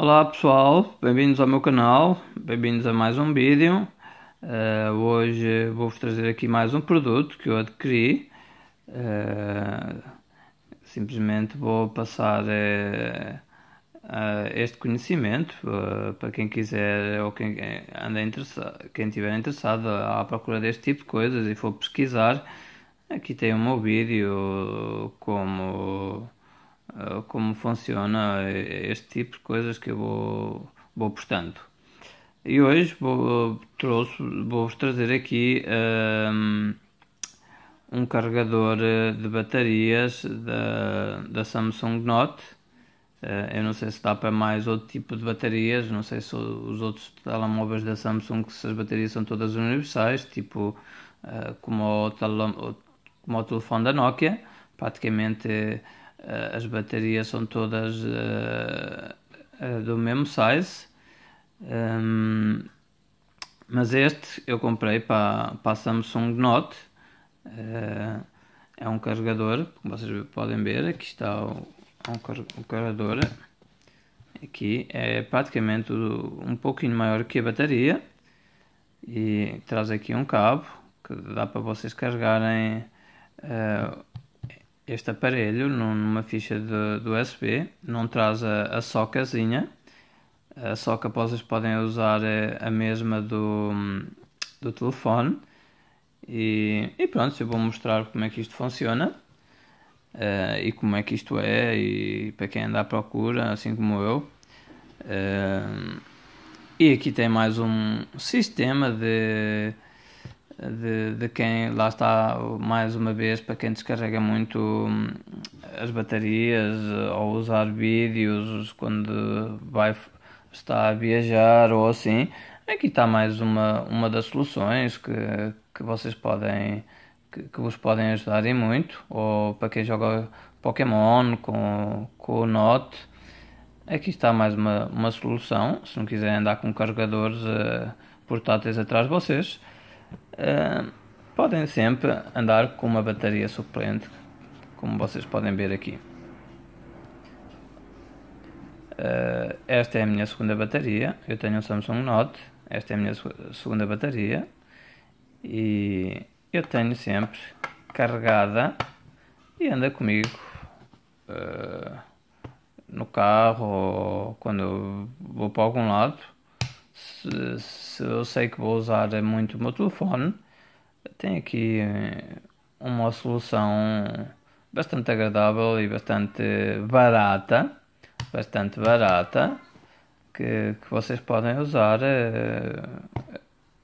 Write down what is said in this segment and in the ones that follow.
Olá pessoal, bem-vindos ao meu canal, bem-vindos a mais um vídeo. Uh, hoje vou-vos trazer aqui mais um produto que eu adquiri. Uh, simplesmente vou passar uh, este conhecimento para quem quiser ou quem, anda interessado, quem estiver interessado à procura deste tipo de coisas e for pesquisar. Aqui tem o meu vídeo como ah, como funciona este tipo de coisas que eu vou, vou postando. E hoje vou-vos trouxe, vou trazer aqui um, um carregador eh, de baterias da, da Samsung Note. Ah, eu não sei se dá para mais outro tipo de baterias, não sei se os outros telemóveis da Samsung, se as baterias são todas universais, tipo ah, como o, tele, como o telefone da Nokia, praticamente eh, as baterias são todas eh, eh, do mesmo size. Um, ehm, mas este eu comprei para, para a Samsung Note. Uh, é um carregador, como vocês podem ver, aqui está o, um carregador. Aqui é praticamente um pouquinho maior que a bateria. E traz aqui um cabo que dá para vocês carregarem uh, este aparelho numa ficha do USB, não traz a, a socazinha. A soca vocês podem usar eh, a mesma do, do telefone. E, e pronto, eu vou mostrar como é que isto funciona. Uh, e como é que isto é e para quem anda à procura, assim como eu. Uh, e aqui tem mais um sistema de de, de quem lá está mais uma vez para quem descarrega muito hum, as baterias eh, ou usar vídeos quando vai está a viajar ou assim aqui está mais uma uma das soluções que, que vocês podem que, que vos podem ajudar e muito ou para quem joga Pokémon com, com o Note aqui está mais uma, uma solução se não quiserem andar com carregadores uh, portáteis atrás de vocês Ehm, podem sempre andar com uma bateria suplente, como vocês podem ver aqui. Uh, esta é a minha segunda bateria. Eu tenho um Samsung Note. Esta é a minha segunda bateria. E eu tenho sempre carregada e anda comigo uh, no carro ou quando vou para algum lado se, se eu sei que vou usar muito o meu telefone, tem aqui eh, uma solução bastante agradável e bastante barata, bastante barata, que, que vocês podem usar eh,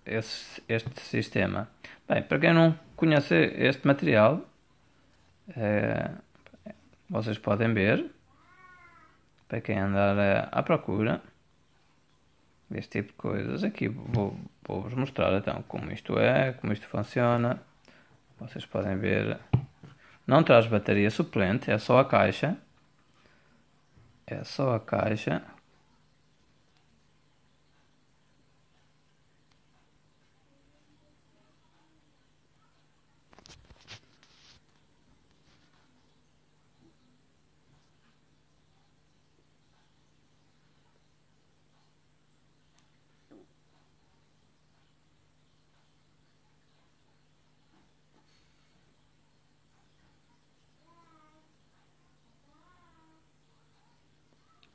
esse, este sistema. Bem, para quem não conhece este material, eh, vocês podem ver, para quem andar à procura, desse tipo de coisas. Aqui vou-vos mostrar então como isto é, como isto funciona. Vocês podem ver. Não traz bateria suplente, é só a caixa. É só a caixa.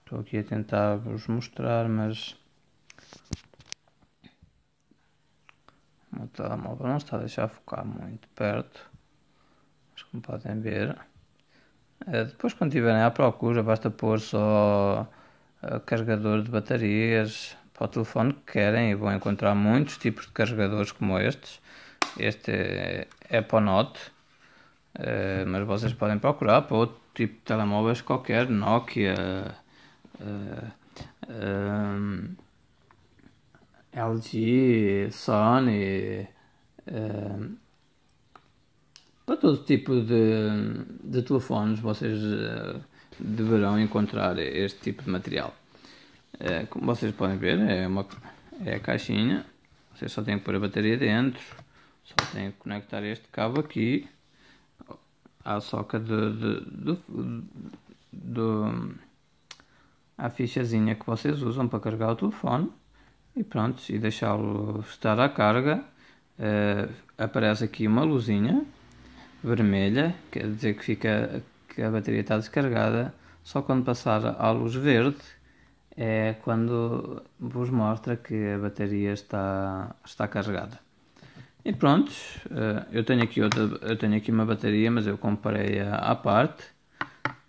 Estou aqui a tentar vos mostrar, mas o meu telemóvel não está a deixar focar muito perto, mas como podem ver, eh, depois quando estiverem à procura basta pôr só eh, carregador de baterias para o telefone que querem e vão encontrar muitos tipos de carregadores como estes. Este é, é para o Note, eh, mas vocês podem procurar para outro tipo de telemóveis qualquer, Nokia, um, é, é, é, LG, Sony, um, para todo tipo de, de telefones vocês uh, deverão encontrar este tipo de material. Uh, como vocês podem ver, é, uma, é a caixinha, vocês só têm que pôr a bateria dentro, só têm que conectar este cabo aqui à soca do, do a fichazinha que vocês usam para carregar o telefone e pronto, e deixá-lo estar à carga. Uh, aparece aqui uma luzinha vermelha, quer dizer que fica que a bateria está descarregada. Só quando passar à luz verde é quando vos mostra que a bateria está está carregada. E pronto, eh, eu tenho aqui outra, eu tenho aqui uma bateria, mas eu comprei à parte,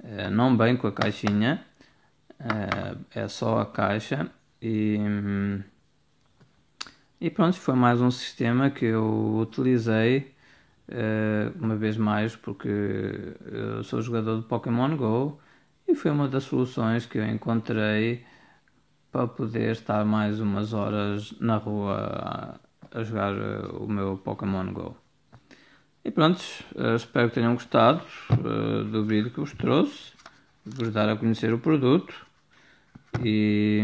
eh, não bem com a caixinha é, é só a caixa e, e pronto, foi mais um sistema que eu utilizei é, uma vez mais porque eu sou jogador de Pokémon GO e foi uma das soluções que eu encontrei para poder estar mais umas horas na rua a, a jogar o meu Pokémon GO. E pronto, é, espero que tenham gostado é, do vídeo que vos trouxe, de vos dar a conhecer o produto. E,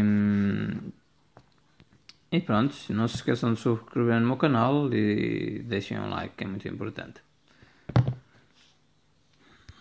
e pronto, não se esqueçam de subscrever no meu canal e deixem um like que é muito importante.